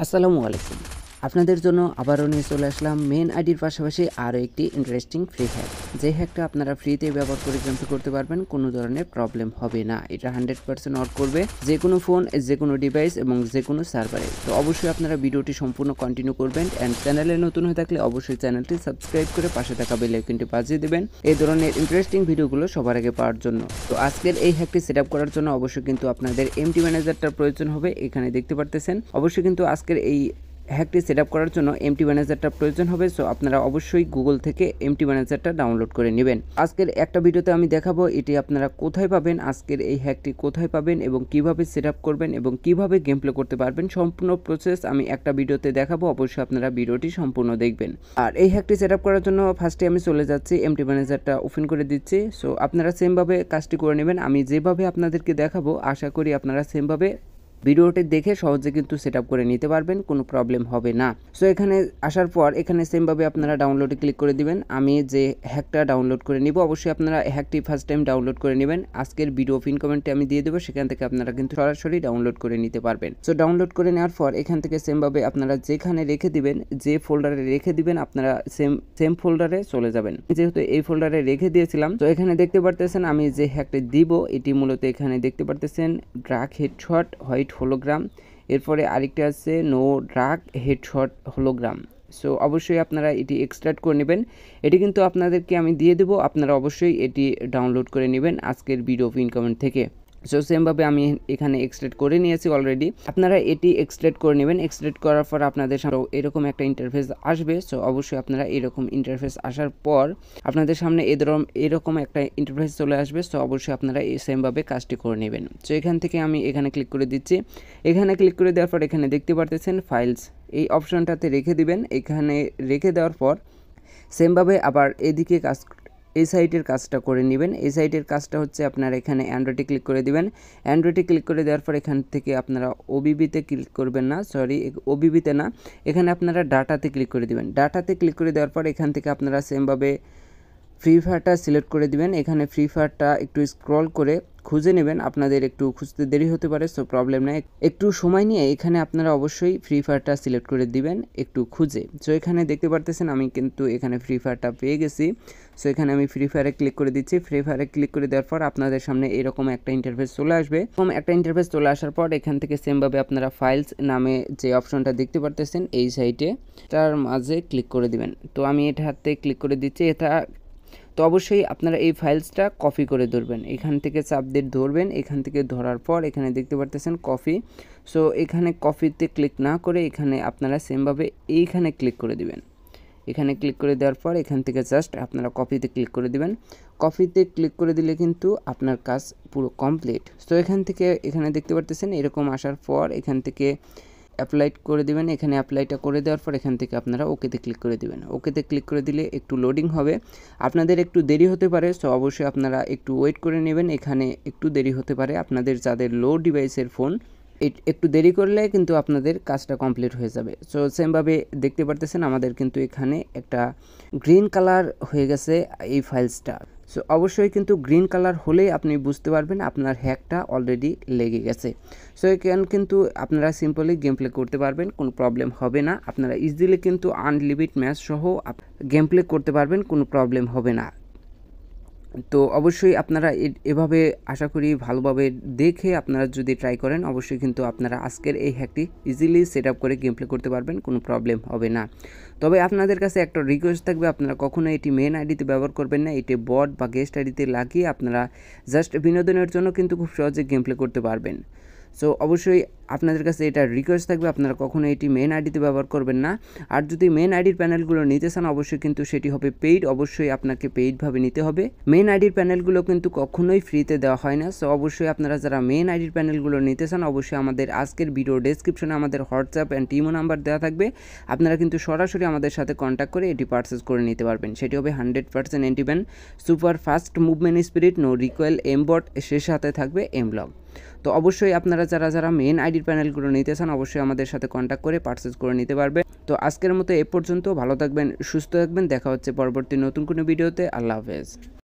السلام عليكم আপনাদের জন্য আবারও নিয়ে চলে আসলাম মেন আইডির পাশাপাশি আরও একটি ইন্টারেস্টিং ফ্রি হ্যাক যে হ্যাকটা আপনারা ফ্রিতে ব্যবহার করে গেমটি করতে পারবেন কোনো ধরনের প্রবলেম হবে না এটা হান্ড্রেড পার্সেন্ট অর্ক করবে যে কোনো ফোন যে কোনো ডিভাইস এবং যে কোনো সার্ভারে তো অবশ্যই আপনারা ভিডিওটি সম্পূর্ণ কন্টিনিউ করবেন অ্যান্ড চ্যানেলে নতুন হয়ে থাকলে অবশ্যই চ্যানেলটি সাবস্ক্রাইব করে পাশে থাকা বেল কিন্তু বাজিয়ে দেবেন এই ধরনের ইন্টারেস্টিং ভিডিওগুলো সবার আগে পাওয়ার জন্য তো আজকের এই হ্যাকটি সেট করার জন্য অবশ্যই কিন্তু আপনাদের এমটি ম্যানেজারটার প্রয়োজন হবে এখানে দেখতে পারতেছেন অবশ্যই কিন্তু আজকের এই হ্যাকটি সেট আপ করার জন্য এমটি ম্যানেজারটা প্রয়োজন হবে সো আপনারা অবশ্যই গুগল থেকে এমটি ম্যানেজারটা ডাউনলোড করে নেবেন আজকের একটা ভিডিওতে আমি দেখাবো এটি আপনারা কোথায় পাবেন আজকের এই হ্যাকটি কোথায় পাবেন এবং কিভাবে সেট আপ করবেন এবং কিভাবে গেম প্লে করতে পারবেন সম্পূর্ণ প্রসেস আমি একটা ভিডিওতে দেখাবো অবশ্যই আপনারা ভিডিওটি সম্পূর্ণ দেখবেন আর এই হ্যাকটি সেট আপ করার জন্য ফার্স্টে আমি চলে যাচ্ছি এমটি ম্যানেজারটা ওপেন করে দিচ্ছি সো আপনারা সেমভাবে কাজটি করে নেবেন আমি যেভাবে আপনাদেরকে দেখাবো আশা করি আপনারা সেমভাবে ভিডিওটি দেখে সহজে কিন্তু সেট করে নিতে পারবেন কোনো প্রবলেম হবে না সো এখানে আসার পর এখানে সেমভাবে আপনারা ডাউনলোডে ক্লিক করে দিবেন আমি যে হ্যাকটা ডাউনলোড করে নিব অবশ্যই আপনারা হ্যাকটি ফার্স্ট টাইম ডাউনলোড করে নেবেন আজকের ভিডিও পিন কমেন্টে আমি দিয়ে দেবো সেখান থেকে আপনারা কিন্তু সরাসরি ডাউনলোড করে নিতে পারবেন সো ডাউনলোড করে নেওয়ার পর এখান থেকে সেমভাবে আপনারা যেখানে রেখে দিবেন যে ফোল্ডারে রেখে দিবেন আপনারা সেম সেম ফোল্ডারে চলে যাবেন যেহেতু এই ফোল্ডারে রেখে দিয়েছিলাম তো এখানে দেখতে পারতেছেন আমি যে হ্যাকটি দিব এটি মূলত এখানে দেখতে পারতেছেন drug head shot white hologram এরপরে আরেকটা আছে no drug headshot hologram so অবশ্যই আপনারা এটি এক্সট্রাক্ট করে নেবেন এটি কিন্তু আপনাদেরকে আমি দিয়ে দেবো আপনারা অবশ্যই এটি ডাউনলোড করে নেবেন আজকের ভিডিও ইনকমেন্ট থেকে সো সেমভাবে আমি এখানে এক্সট্রেট করে নিয়েছি অলরেডি আপনারা এটি এক্সট্রেট করে নেবেন এক্সট্রেট করার পর আপনাদের সামনে এরকম একটা ইন্টারফেস আসবে সো অবশ্যই আপনারা এরকম ইন্টারফেস আসার পর আপনাদের সামনে এরকম এরকম একটা ইন্টারফেস চলে আসবে সো অবশ্যই আপনারা এই সেমভাবে কাজটি করে নেবেন সো এখান থেকে আমি এখানে ক্লিক করে দিচ্ছি এখানে ক্লিক করে দেওয়ার পর এখানে দেখতে পারতেছেন ফাইলস এই অপশানটাতে রেখে দিবেন এখানে রেখে দেওয়ার পর সেমভাবে আবার এদিকে কাজ এই সাইটের কাজটা করে নেবেন এই সাইটের কাজটা হচ্ছে আপনারা এখানে অ্যান্ড্রয়েডে ক্লিক করে দিবেন অ্যান্ড্রয়েডে ক্লিক করে দেওয়ার পর এখান থেকে আপনারা ওবিবিতে ক্লিক করবেন না সরি ওবিবিতে না এখানে আপনারা ডাটাতে ক্লিক করে দিবেন ডাটাতে ক্লিক করে দেওয়ার পর এখান থেকে আপনারা সেমভাবে ফ্রি ফায়ারটা সিলেক্ট করে দিবেন এখানে ফ্রি ফায়ারটা একটু স্ক্রল করে খুঁজে নেবেন আপনাদের একটু খুঁজতে দেরি হতে পারে সো প্রবলেম নাই একটু সময় নিয়ে এখানে আপনারা অবশ্যই ফ্রি ফায়ারটা সিলেক্ট করে দিবেন একটু খুঁজে সো এখানে দেখতে পারতেছেন আমি কিন্তু এখানে ফ্রি ফায়ারটা পেয়ে গেছি সো এখানে আমি ফ্রি ফায়ারে ক্লিক করে দিচ্ছি ফ্রি ফায়ারে ক্লিক করে দেওয়ার পর আপনাদের সামনে এরকম একটা ইন্টারফেস চলে আসবে এরকম একটা ইন্টারফেস চলে আসার পর এখান থেকে সেমভাবে আপনারা ফাইলস নামে যে অপশনটা দেখতে পারতেছেন এই সাইটে তার মাঝে ক্লিক করে দিবেন তো আমি এটা হাতে ক্লিক করে দিচ্ছি এটা তো অবশ্যই আপনারা এই ফাইলসটা কপি করে ধরবেন এখান থেকে চাপ দিয়ে ধরবেন এখান থেকে ধরার পর এখানে দেখতে পারতেছেন কপি সো এখানে কপিতে ক্লিক না করে এখানে আপনারা সেমভাবে এইখানে ক্লিক করে দিবেন এখানে ক্লিক করে দেওয়ার পর এখান থেকে জাস্ট আপনারা কপিতে ক্লিক করে দিবেন কপিতে ক্লিক করে দিলে কিন্তু আপনার কাজ পুরো কমপ্লিট সো এখান থেকে এখানে দেখতে পারতেছেন এরকম আসার পর এখান থেকে অ্যাপ্লাইড করে দিবেন এখানে অ্যাপ্লাইটা করে দেওয়ার পর এখান থেকে আপনারা ওকেতে ক্লিক করে দিবেন ওকেতে ক্লিক করে দিলে একটু লোডিং হবে আপনাদের একটু দেরি হতে পারে সো অবশ্যই আপনারা একটু ওয়েট করে নেবেন এখানে একটু দেরি হতে পারে আপনাদের যাদের লো ডিভাইসের ফোন একটু দেরি করলে কিন্তু আপনাদের কাজটা কমপ্লিট হয়ে যাবে সো সেমভাবে দেখতে পারতেছেন আমাদের কিন্তু এখানে একটা গ্রিন কালার হয়ে গেছে এই ফাইলসটা সো অবশ্যই কিন্তু গ্রিন কালার হলেই আপনি বুঝতে পারবেন আপনার হ্যাকটা অলরেডি লেগে গেছে সো এখান কিন্তু আপনারা সিম্পলি গেম প্লে করতে পারবেন কোনো প্রবলেম হবে না আপনারা ইজিলি কিন্তু আনলিমিট ম্যাচ সহ গেম প্লে করতে পারবেন কোনো প্রবলেম হবে না তো অবশ্যই আপনারা এভাবে আশা করি ভালোভাবে দেখে আপনারা যদি ট্রাই করেন অবশ্যই কিন্তু আপনারা আজকের এই হ্যাকটি ইজিলি সেট আপ করে গেম প্লে করতে পারবেন কোনো প্রবলেম হবে না তবে আপনাদের কাছে একটা রিকোয়েস্ট থাকবে আপনারা কখনো এটি মেন আইডিতে ব্যবহার করবেন না এটি বট বা গেস্ট আইডিতে লাগিয়ে আপনারা জাস্ট বিনোদনের জন্য কিন্তু খুব সহজে গেম প্লে করতে পারবেন সো অবশ্যই আপনাদের কাছে এটা রিকোয়েস্ট থাকবে আপনারা কখনো এটি মেন আইডিতে ব্যবহার করবেন না আর যদি মেন আইডির প্যানেলগুলো নিতে চান অবশ্যই কিন্তু সেটি হবে পেইড অবশ্যই আপনাকে পেইডভাবে নিতে হবে মেন আইডির প্যানেলগুলো কিন্তু কখনোই ফ্রিতে দেওয়া হয় না সো অবশ্যই আপনারা যারা মেন আইডির প্যানেলগুলো নিতে চান অবশ্যই আমাদের আজকের ভিডিও ডেসক্রিপশনে আমাদের হোয়াটসঅ্যাপ অ্যান্ড টিমো নাম্বার দেওয়া থাকবে আপনারা কিন্তু সরাসরি আমাদের সাথে কন্ট্যাক্ট করে এটি পারচেস করে নিতে পারবেন সেটি হবে hundred percent antiban super fast movement spirit no recoil aimbot সে সাথে থাকবে এমব্লগ তো অবশ্যই আপনারা যারা যারা মেন আইডির প্যানেলগুলো নিতে চান অবশ্যই আমাদের সাথে কন্ট্যাক্ট করে পারচেস করে নিতে পারবে তো আজকের মতো এ পর্যন্ত ভালো থাকবেন সুস্থ থাকবেন দেখা হচ্ছে পরবর্তী নতুন কোনো ভিডিওতে আল্লাহ হাফেজ